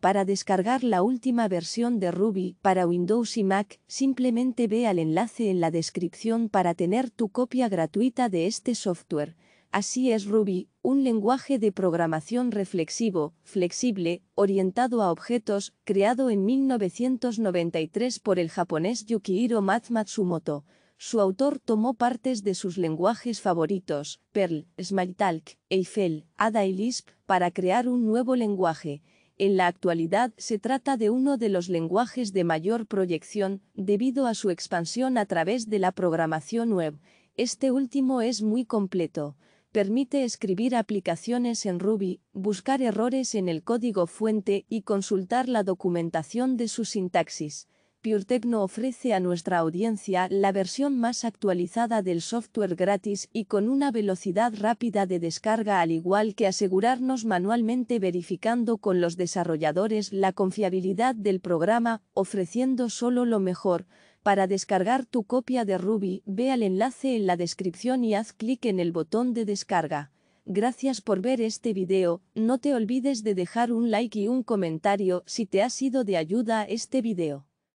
Para descargar la última versión de Ruby para Windows y Mac, simplemente ve al enlace en la descripción para tener tu copia gratuita de este software. Así es Ruby, un lenguaje de programación reflexivo, flexible, orientado a objetos, creado en 1993 por el japonés Yukihiro Matsumoto. Su autor tomó partes de sus lenguajes favoritos, Perl, Smalltalk, Eiffel, Ada y Lisp, para crear un nuevo lenguaje. En la actualidad se trata de uno de los lenguajes de mayor proyección, debido a su expansión a través de la programación web. Este último es muy completo. Permite escribir aplicaciones en Ruby, buscar errores en el código fuente y consultar la documentación de su sintaxis. PureTechno ofrece a nuestra audiencia la versión más actualizada del software gratis y con una velocidad rápida de descarga al igual que asegurarnos manualmente verificando con los desarrolladores la confiabilidad del programa, ofreciendo solo lo mejor. Para descargar tu copia de Ruby, ve al enlace en la descripción y haz clic en el botón de descarga. Gracias por ver este video, no te olvides de dejar un like y un comentario si te ha sido de ayuda este video.